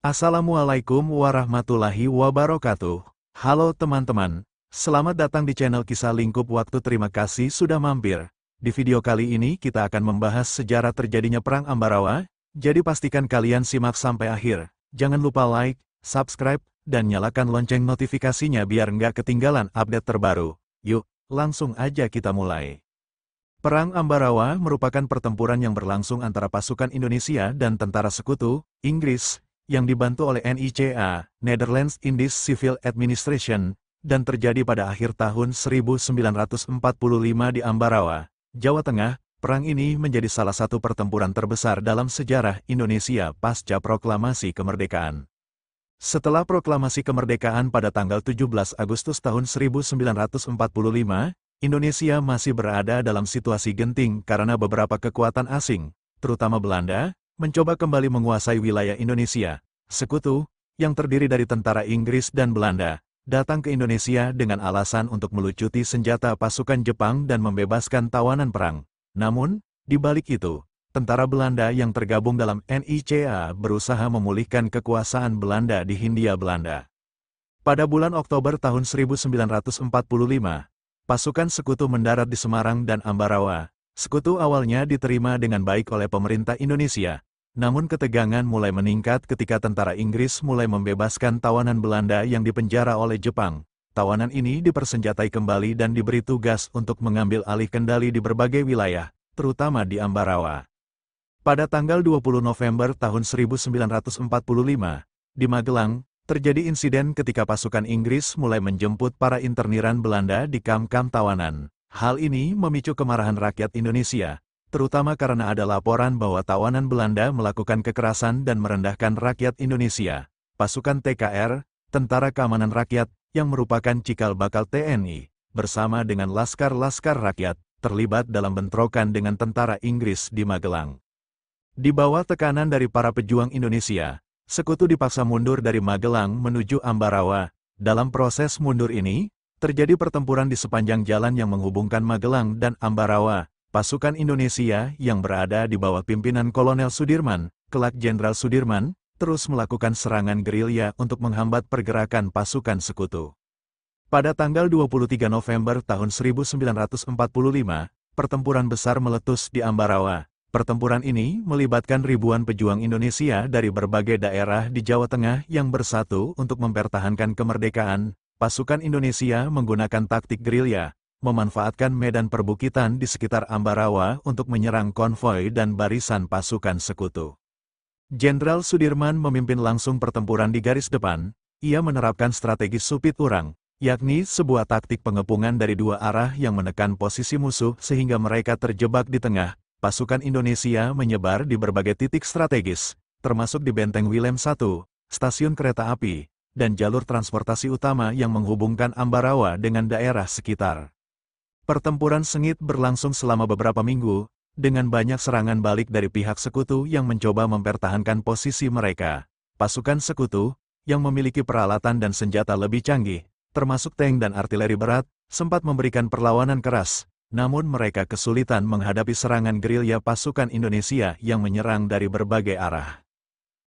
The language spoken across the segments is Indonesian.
Assalamualaikum warahmatullahi wabarakatuh. Halo teman-teman, selamat datang di channel Kisah Lingkup Waktu terima kasih sudah mampir. Di video kali ini kita akan membahas sejarah terjadinya Perang Ambarawa, jadi pastikan kalian simak sampai akhir. Jangan lupa like, subscribe, dan nyalakan lonceng notifikasinya biar nggak ketinggalan update terbaru. Yuk, langsung aja kita mulai. Perang Ambarawa merupakan pertempuran yang berlangsung antara pasukan Indonesia dan tentara sekutu, Inggris, yang dibantu oleh NICA, Netherlands Indies Civil Administration, dan terjadi pada akhir tahun 1945 di Ambarawa, Jawa Tengah, perang ini menjadi salah satu pertempuran terbesar dalam sejarah Indonesia pasca proklamasi kemerdekaan. Setelah proklamasi kemerdekaan pada tanggal 17 Agustus tahun 1945, Indonesia masih berada dalam situasi genting karena beberapa kekuatan asing, terutama Belanda, mencoba kembali menguasai wilayah Indonesia, Sekutu, yang terdiri dari tentara Inggris dan Belanda, datang ke Indonesia dengan alasan untuk melucuti senjata pasukan Jepang dan membebaskan tawanan perang. Namun, di balik itu, tentara Belanda yang tergabung dalam NICA berusaha memulihkan kekuasaan Belanda di Hindia Belanda. Pada bulan Oktober tahun 1945, pasukan sekutu mendarat di Semarang dan Ambarawa. Sekutu awalnya diterima dengan baik oleh pemerintah Indonesia, namun ketegangan mulai meningkat ketika tentara Inggris mulai membebaskan tawanan Belanda yang dipenjara oleh Jepang. Tawanan ini dipersenjatai kembali dan diberi tugas untuk mengambil alih kendali di berbagai wilayah, terutama di Ambarawa. Pada tanggal 20 November tahun 1945, di Magelang, terjadi insiden ketika pasukan Inggris mulai menjemput para interniran Belanda di kam-kam tawanan. Hal ini memicu kemarahan rakyat Indonesia, terutama karena ada laporan bahwa tawanan Belanda melakukan kekerasan dan merendahkan rakyat Indonesia. Pasukan TKR, Tentara Keamanan Rakyat, yang merupakan cikal bakal TNI, bersama dengan laskar-laskar rakyat, terlibat dalam bentrokan dengan tentara Inggris di Magelang. Di bawah tekanan dari para pejuang Indonesia, sekutu dipaksa mundur dari Magelang menuju Ambarawa. Dalam proses mundur ini, terjadi pertempuran di sepanjang jalan yang menghubungkan Magelang dan Ambarawa, pasukan Indonesia yang berada di bawah pimpinan Kolonel Sudirman, kelak Jenderal Sudirman, terus melakukan serangan gerilya untuk menghambat pergerakan pasukan sekutu. Pada tanggal 23 November tahun 1945, pertempuran besar meletus di Ambarawa. Pertempuran ini melibatkan ribuan pejuang Indonesia dari berbagai daerah di Jawa Tengah yang bersatu untuk mempertahankan kemerdekaan. Pasukan Indonesia menggunakan taktik gerilya, memanfaatkan medan perbukitan di sekitar Ambarawa untuk menyerang konvoi dan barisan pasukan sekutu. Jenderal Sudirman memimpin langsung pertempuran di garis depan, ia menerapkan strategi supit urang, yakni sebuah taktik pengepungan dari dua arah yang menekan posisi musuh sehingga mereka terjebak di tengah. Pasukan Indonesia menyebar di berbagai titik strategis, termasuk di Benteng Wilhelm I, stasiun kereta api, dan jalur transportasi utama yang menghubungkan Ambarawa dengan daerah sekitar. Pertempuran sengit berlangsung selama beberapa minggu, dengan banyak serangan balik dari pihak sekutu yang mencoba mempertahankan posisi mereka. Pasukan sekutu, yang memiliki peralatan dan senjata lebih canggih, termasuk tank dan artileri berat, sempat memberikan perlawanan keras, namun mereka kesulitan menghadapi serangan gerilya pasukan Indonesia yang menyerang dari berbagai arah.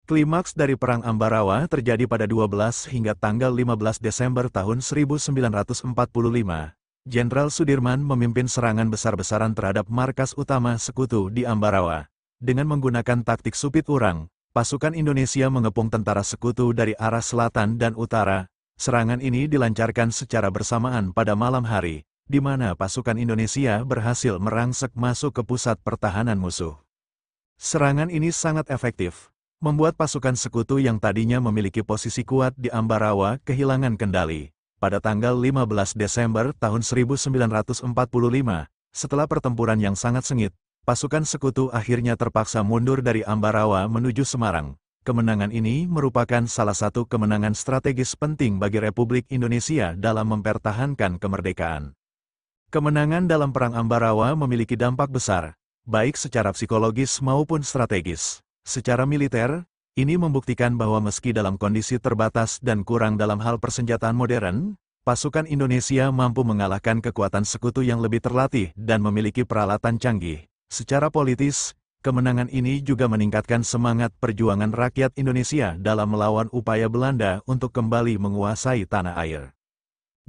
Klimaks dari Perang Ambarawa terjadi pada 12 hingga tanggal 15 Desember tahun 1945, Jenderal Sudirman memimpin serangan besar-besaran terhadap markas utama sekutu di Ambarawa. Dengan menggunakan taktik supit urang, pasukan Indonesia mengepung tentara sekutu dari arah selatan dan utara. Serangan ini dilancarkan secara bersamaan pada malam hari, di mana pasukan Indonesia berhasil merangsek masuk ke pusat pertahanan musuh. Serangan ini sangat efektif, membuat pasukan sekutu yang tadinya memiliki posisi kuat di Ambarawa kehilangan kendali pada tanggal 15 Desember tahun 1945, setelah pertempuran yang sangat sengit, pasukan sekutu akhirnya terpaksa mundur dari Ambarawa menuju Semarang. Kemenangan ini merupakan salah satu kemenangan strategis penting bagi Republik Indonesia dalam mempertahankan kemerdekaan. Kemenangan dalam Perang Ambarawa memiliki dampak besar, baik secara psikologis maupun strategis. Secara militer, ini membuktikan bahwa meski dalam kondisi terbatas dan kurang dalam hal persenjataan modern, pasukan Indonesia mampu mengalahkan kekuatan sekutu yang lebih terlatih dan memiliki peralatan canggih. Secara politis, kemenangan ini juga meningkatkan semangat perjuangan rakyat Indonesia dalam melawan upaya Belanda untuk kembali menguasai tanah air.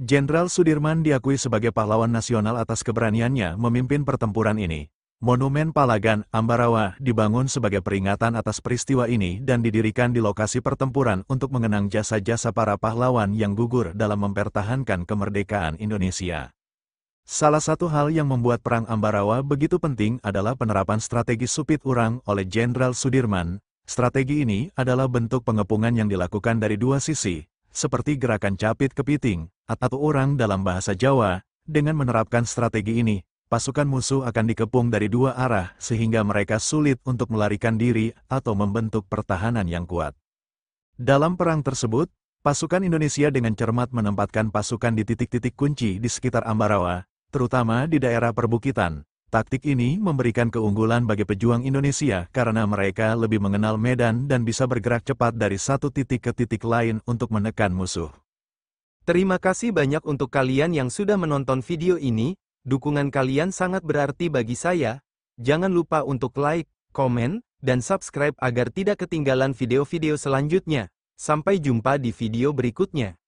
Jenderal Sudirman diakui sebagai pahlawan nasional atas keberaniannya memimpin pertempuran ini. Monumen Palagan Ambarawa dibangun sebagai peringatan atas peristiwa ini dan didirikan di lokasi pertempuran untuk mengenang jasa-jasa para pahlawan yang gugur dalam mempertahankan kemerdekaan Indonesia. Salah satu hal yang membuat Perang Ambarawa begitu penting adalah penerapan strategi supit urang oleh Jenderal Sudirman. Strategi ini adalah bentuk pengepungan yang dilakukan dari dua sisi, seperti gerakan capit kepiting, atau urang dalam bahasa Jawa. Dengan menerapkan strategi ini, pasukan musuh akan dikepung dari dua arah sehingga mereka sulit untuk melarikan diri atau membentuk pertahanan yang kuat. Dalam perang tersebut, pasukan Indonesia dengan cermat menempatkan pasukan di titik-titik kunci di sekitar Ambarawa, terutama di daerah perbukitan. Taktik ini memberikan keunggulan bagi pejuang Indonesia karena mereka lebih mengenal medan dan bisa bergerak cepat dari satu titik ke titik lain untuk menekan musuh. Terima kasih banyak untuk kalian yang sudah menonton video ini, Dukungan kalian sangat berarti bagi saya. Jangan lupa untuk like, komen, dan subscribe agar tidak ketinggalan video-video selanjutnya. Sampai jumpa di video berikutnya.